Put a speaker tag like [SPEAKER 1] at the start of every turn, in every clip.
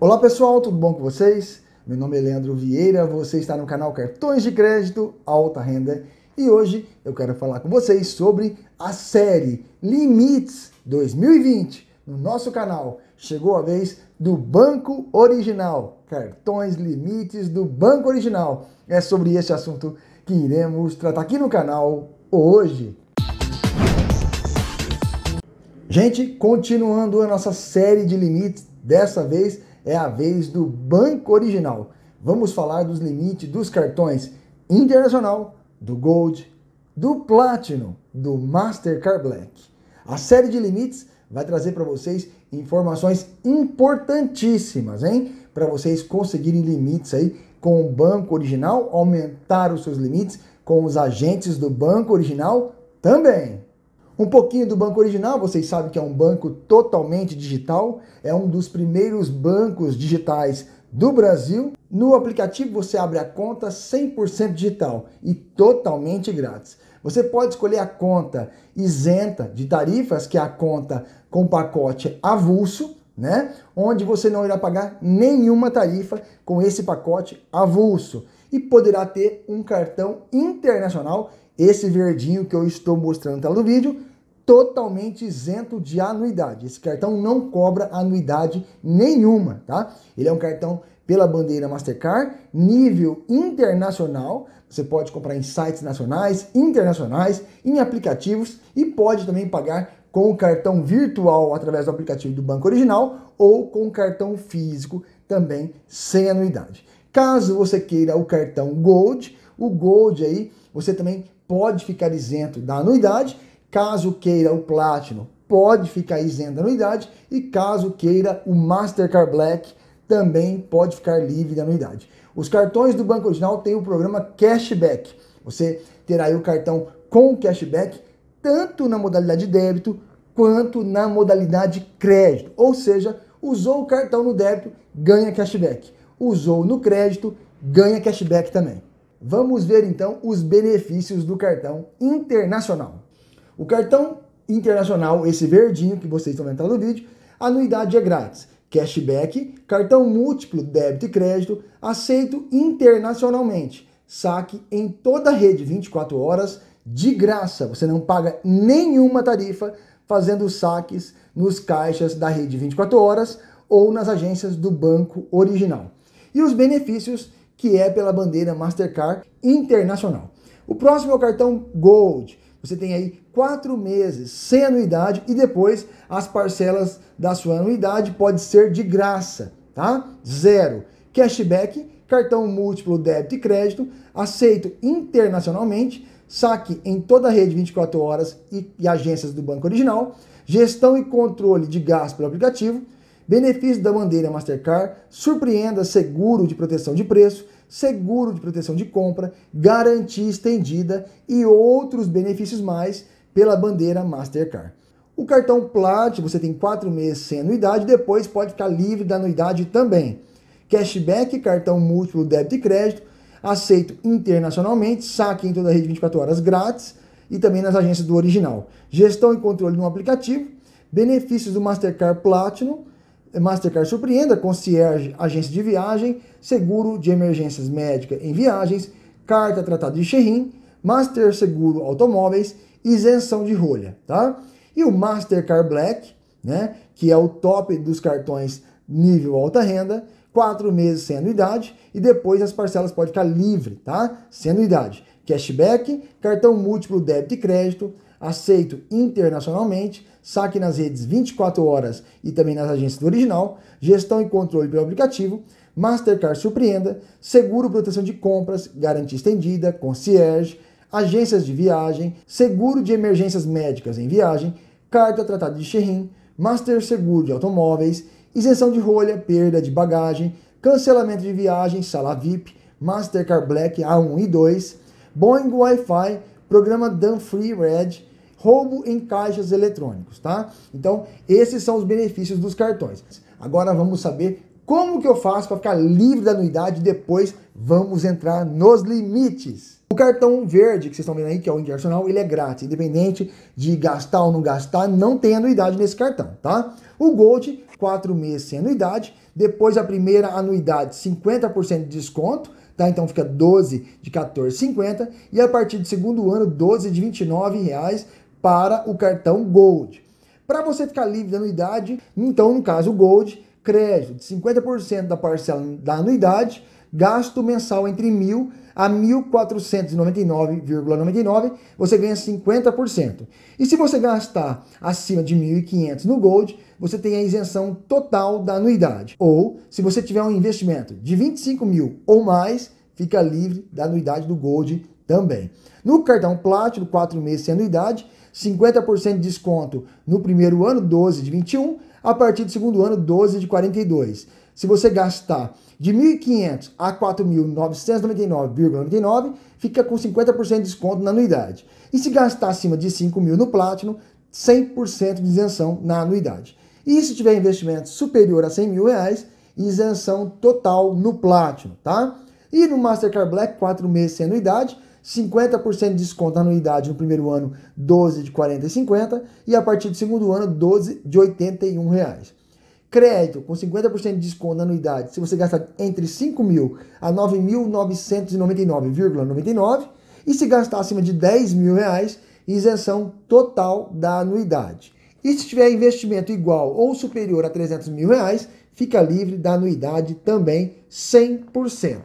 [SPEAKER 1] Olá pessoal, tudo bom com vocês? Meu nome é Leandro Vieira, você está no canal Cartões de Crédito Alta Renda e hoje eu quero falar com vocês sobre a série Limites 2020 no nosso canal. Chegou a vez do Banco Original, cartões limites do Banco Original. É sobre esse assunto que iremos tratar aqui no canal hoje. Gente, continuando a nossa série de limites, dessa vez é a vez do Banco Original. Vamos falar dos limites dos cartões Internacional, do Gold, do Platinum, do Mastercard Black. A série de limites vai trazer para vocês informações importantíssimas, hein? Para vocês conseguirem limites aí com o banco original, aumentar os seus limites com os agentes do banco original também. Um pouquinho do banco original, vocês sabem que é um banco totalmente digital, é um dos primeiros bancos digitais do Brasil. No aplicativo você abre a conta 100% digital e totalmente grátis. Você pode escolher a conta isenta de tarifas, que é a conta com pacote avulso, né? Onde você não irá pagar nenhuma tarifa com esse pacote avulso e poderá ter um cartão internacional, esse verdinho que eu estou mostrando no do vídeo, totalmente isento de anuidade. Esse cartão não cobra anuidade nenhuma, tá? Ele é um cartão pela bandeira Mastercard, nível internacional. Você pode comprar em sites nacionais, internacionais, em aplicativos e pode também pagar com o cartão virtual através do aplicativo do banco original ou com o cartão físico também sem anuidade. Caso você queira o cartão Gold, o Gold aí você também pode ficar isento da anuidade Caso queira o Platinum, pode ficar isento da anuidade e caso queira o Mastercard Black, também pode ficar livre da anuidade. Os cartões do Banco Original têm o programa Cashback. Você terá o cartão com cashback tanto na modalidade débito quanto na modalidade crédito. Ou seja, usou o cartão no débito, ganha cashback. Usou no crédito, ganha cashback também. Vamos ver então os benefícios do cartão internacional. O cartão internacional, esse verdinho que vocês estão vendo no vídeo, anuidade é grátis. Cashback, cartão múltiplo, débito e crédito, aceito internacionalmente. Saque em toda a rede 24 horas de graça. Você não paga nenhuma tarifa fazendo saques nos caixas da rede 24 horas ou nas agências do banco original. E os benefícios que é pela bandeira Mastercard Internacional. O próximo é o cartão Gold. Você tem aí quatro meses sem anuidade e depois as parcelas da sua anuidade pode ser de graça, tá? Zero. Cashback, cartão múltiplo débito e crédito, aceito internacionalmente, saque em toda a rede 24 horas e, e agências do Banco Original, gestão e controle de gastos pelo aplicativo, benefício da bandeira Mastercard, surpreenda seguro de proteção de preço, seguro de proteção de compra, garantia estendida e outros benefícios mais pela bandeira Mastercard. O cartão Plat, você tem 4 meses sem anuidade, depois pode ficar livre da anuidade também. Cashback, cartão múltiplo débito e crédito, aceito internacionalmente, saque em toda a rede 24 horas grátis e também nas agências do original. Gestão e controle no aplicativo, benefícios do Mastercard Platinum, Mastercard Surpreenda, concierge, agência de viagem, seguro de emergências médica em viagens, carta tratado de Xerrim, Master Seguro Automóveis isenção de rolha, tá? E o Mastercard Black, né, que é o top dos cartões nível alta renda, quatro meses sem anuidade e depois as parcelas podem ficar livre, tá? Sem anuidade. Cashback, cartão múltiplo débito e crédito, aceito internacionalmente, saque nas redes 24 horas e também nas agências do original, gestão e controle pelo aplicativo, Mastercard Surpreenda, seguro proteção de compras, garantia estendida, concierge, agências de viagem, seguro de emergências médicas em viagem, carta tratada de Sherin, master seguro de automóveis, isenção de rolha, perda de bagagem, cancelamento de viagem, sala VIP, Mastercard Black A1 e 2, Boeing Wi-Fi, programa Dan Free Red, roubo em caixas eletrônicos, tá? Então, esses são os benefícios dos cartões. Agora vamos saber como que eu faço para ficar livre da anuidade depois vamos entrar nos limites. O cartão verde que vocês estão vendo aí, que é o internacional, ele é grátis, independente de gastar ou não gastar, não tem anuidade nesse cartão, tá? O Gold, quatro meses sem anuidade, depois a primeira anuidade, 50% de desconto, tá? Então fica 12 de 14,50 e a partir do segundo ano, 12 de 29 reais para o cartão Gold. Para você ficar livre da anuidade, então no caso Gold, crédito de 50% da parcela da anuidade, gasto mensal entre mil a 1.499,99, você ganha 50%. E se você gastar acima de 1.500 no Gold, você tem a isenção total da anuidade. Ou, se você tiver um investimento de 25 mil ou mais, fica livre da anuidade do Gold também. No cartão Platinum, 4 meses sem anuidade, 50% de desconto no primeiro ano, 12 de 21, a partir do segundo ano, 12 de 42 se você gastar de 1.500 a 4.999,99, fica com 50% de desconto na anuidade. E se gastar acima de 5.000 no Platinum, 100% de isenção na anuidade. E se tiver investimento superior a 100 mil reais, isenção total no Platinum, tá? E no Mastercard Black, 4 meses sem anuidade, 50% de desconto na anuidade no primeiro ano, 12 de 40 e 50, e a partir do segundo ano, 12 de 81 reais crédito com 50% de desconto na anuidade, se você gastar entre 5 mil a 9.999,99 e se gastar acima de 10 mil reais, isenção total da anuidade. E se tiver investimento igual ou superior a 300 mil reais, fica livre da anuidade também 100%,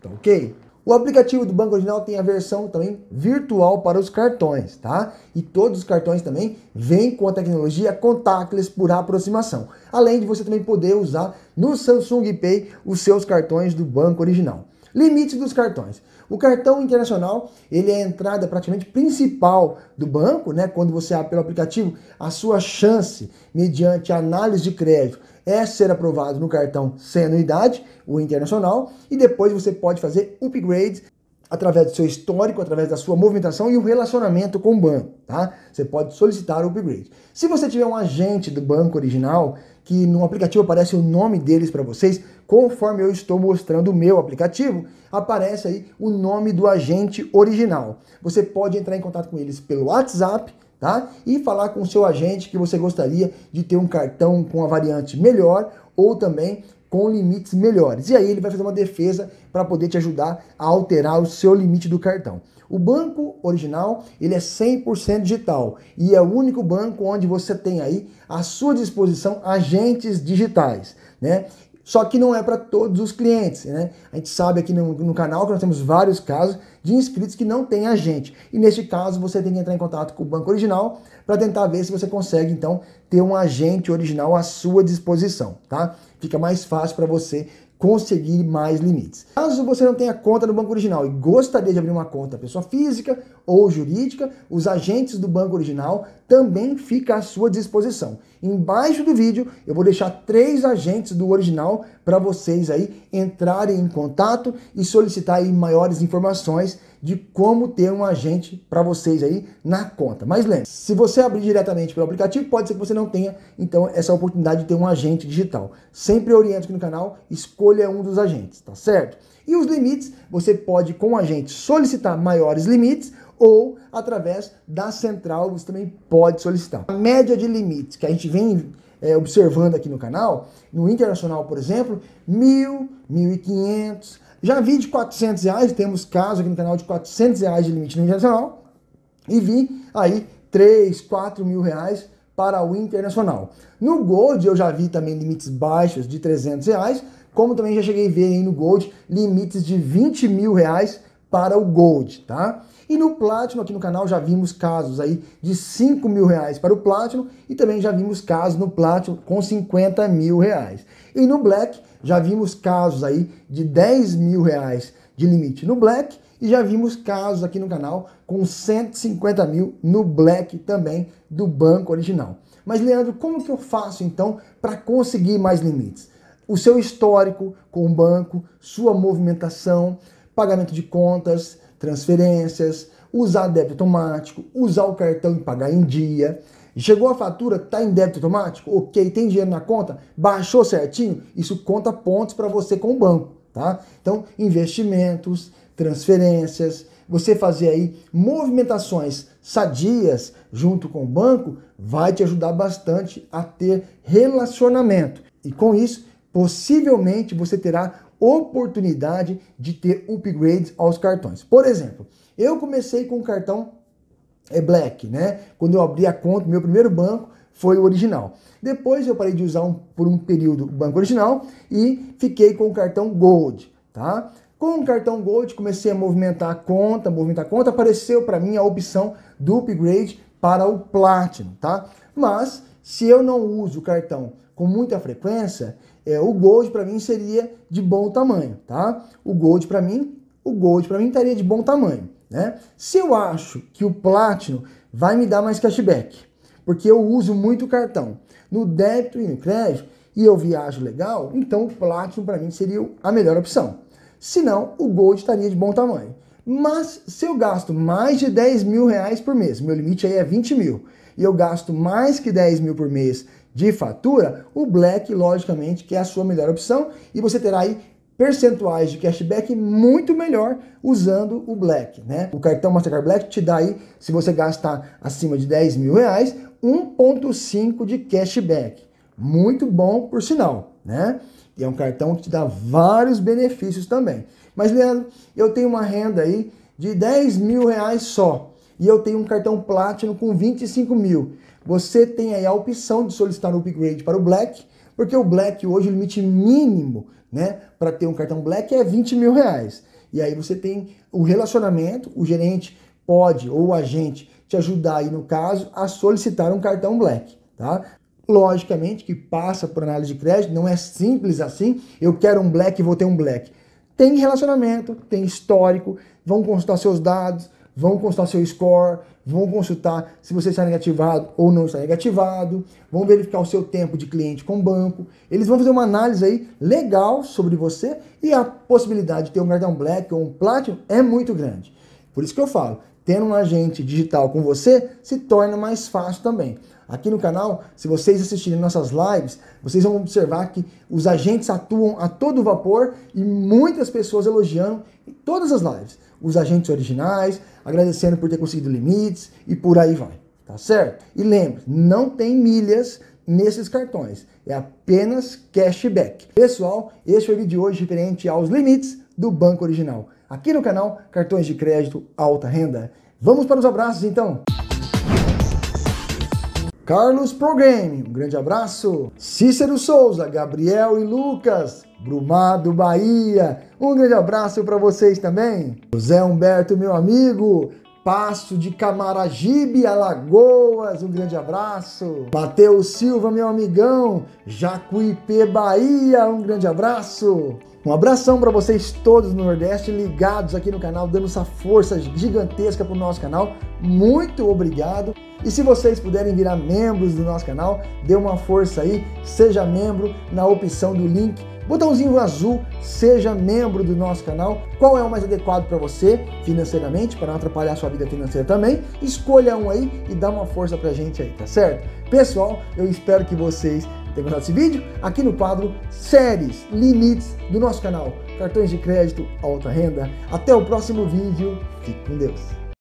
[SPEAKER 1] tá ok? O aplicativo do Banco Original tem a versão também virtual para os cartões, tá? E todos os cartões também vêm com a tecnologia contactless por aproximação. Além de você também poder usar no Samsung Pay os seus cartões do Banco Original. Limite dos cartões. O cartão internacional, ele é a entrada praticamente principal do banco, né? Quando você abre pelo aplicativo, a sua chance, mediante análise de crédito, é ser aprovado no cartão sem anuidade, o internacional, e depois você pode fazer upgrades através do seu histórico, através da sua movimentação e o relacionamento com o banco, tá? Você pode solicitar o upgrade. Se você tiver um agente do banco original, que no aplicativo aparece o nome deles para vocês, conforme eu estou mostrando o meu aplicativo, aparece aí o nome do agente original. Você pode entrar em contato com eles pelo WhatsApp, tá? E falar com o seu agente que você gostaria de ter um cartão com a variante melhor ou também com limites melhores. E aí ele vai fazer uma defesa para poder te ajudar a alterar o seu limite do cartão. O banco original, ele é 100% digital e é o único banco onde você tem aí à sua disposição agentes digitais, né? Só que não é para todos os clientes, né? A gente sabe aqui no, no, canal que nós temos vários casos de inscritos que não têm agente. E neste caso, você tem que entrar em contato com o banco original para tentar ver se você consegue, então, ter um agente original à sua disposição, tá? Fica mais fácil para você conseguir mais limites. Caso você não tenha conta no banco original e gostaria de abrir uma conta pessoa física ou jurídica, os agentes do banco original também fica à sua disposição. Embaixo do vídeo eu vou deixar três agentes do original para vocês aí entrarem em contato e solicitar aí maiores informações de como ter um agente para vocês aí na conta. Mas lembre, se se você abrir diretamente pelo aplicativo, pode ser que você não tenha então essa oportunidade de ter um agente digital. Sempre oriento aqui no canal, escolha um dos agentes, tá certo? E os limites, você pode com o agente solicitar maiores limites ou através da central você também pode solicitar. A média de limites que a gente vem é, observando aqui no canal, no Internacional, por exemplo, mil, mil e quinhentos. Já vi de 400 reais, temos caso aqui no canal de 400 reais de limite no Internacional, e vi aí 3, 4 mil reais para o Internacional. No Gold eu já vi também limites baixos de 300 reais, como também já cheguei a ver aí no Gold limites de 20 mil reais para o Gold, tá? E no Platinum, aqui no canal, já vimos casos aí de 5 mil reais para o Platinum e também já vimos casos no Platinum com 50 mil reais. E no Black, já vimos casos aí de 10 mil reais de limite no Black e já vimos casos aqui no canal com 150 mil no Black também do banco original. Mas Leandro, como que eu faço então para conseguir mais limites? O seu histórico com o banco, sua movimentação, pagamento de contas, transferências, usar débito automático, usar o cartão e pagar em dia. Chegou a fatura, tá em débito automático? Ok, tem dinheiro na conta? Baixou certinho? Isso conta pontos para você com o banco, tá? Então, investimentos, transferências, você fazer aí movimentações sadias junto com o banco vai te ajudar bastante a ter relacionamento. E com isso, possivelmente você terá oportunidade de ter upgrades aos cartões. Por exemplo, eu comecei com o cartão é, Black, né? Quando eu abri a conta, meu primeiro banco foi o original. Depois eu parei de usar um, por um período o banco original e fiquei com o cartão Gold, tá? Com o cartão Gold comecei a movimentar a conta, movimentar a conta, apareceu para mim a opção do upgrade para o Platinum, tá? Mas se eu não uso o cartão com muita frequência, é, o Gold para mim seria de bom tamanho, tá? O Gold para mim, o Gold para mim estaria de bom tamanho, né? Se eu acho que o Platinum vai me dar mais cashback, porque eu uso muito cartão no débito e no crédito e eu viajo legal, então o Platinum para mim seria a melhor opção. Se não, o Gold estaria de bom tamanho. Mas se eu gasto mais de 10 mil reais por mês, meu limite aí é 20 mil, e eu gasto mais que 10 mil por mês de fatura, o Black, logicamente, que é a sua melhor opção e você terá aí percentuais de cashback muito melhor usando o Black, né? O cartão Mastercard Black te dá aí, se você gastar acima de 10 mil reais, 1.5 de cashback. Muito bom, por sinal, né? E é um cartão que te dá vários benefícios também. Mas, Leandro, eu tenho uma renda aí de 10 mil reais só e eu tenho um cartão Platinum com 25 mil. Você tem aí a opção de solicitar um upgrade para o Black, porque o Black hoje o limite mínimo né, para ter um cartão Black é 20 mil reais. E aí você tem o relacionamento, o gerente pode ou o agente te ajudar aí no caso a solicitar um cartão Black, tá? Logicamente que passa por análise de crédito, não é simples assim, eu quero um Black e vou ter um Black. Tem relacionamento, tem histórico, vão consultar seus dados, vão consultar seu score, vão consultar se você está negativado ou não está negativado, vão verificar o seu tempo de cliente com o banco. Eles vão fazer uma análise aí legal sobre você e a possibilidade de ter um cartão Black ou um Platinum é muito grande. Por isso que eu falo, tendo um agente digital com você se torna mais fácil também. Aqui no canal, se vocês assistirem nossas lives, vocês vão observar que os agentes atuam a todo vapor e muitas pessoas elogiando em todas as lives os agentes originais, agradecendo por ter conseguido limites e por aí vai, tá certo? E lembre, não tem milhas nesses cartões, é apenas cashback. Pessoal, esse foi o vídeo de hoje referente aos limites do banco original. Aqui no canal, cartões de crédito alta renda. Vamos para os abraços então. Carlos Progame, um grande abraço. Cícero Souza, Gabriel e Lucas, Brumado, Bahia. Um grande abraço para vocês também. José Humberto, meu amigo. Passo de Camaragibe, Alagoas, um grande abraço. Mateus Silva, meu amigão, Jacuipê, Bahia, um grande abraço. Um abração para vocês todos no Nordeste, ligados aqui no canal, dando essa força gigantesca para o nosso canal. Muito obrigado. E se vocês puderem virar membros do nosso canal, dê uma força aí, seja membro na opção do link botãozinho azul, seja membro do nosso canal. Qual é o mais adequado para você financeiramente, para não atrapalhar a sua vida financeira também? Escolha um aí e dá uma força pra gente aí, tá certo? Pessoal, eu espero que vocês tenham gostado desse vídeo. Aqui no quadro Séries, Limites do nosso canal, cartões de crédito, alta renda. Até o próximo vídeo. Fique com Deus.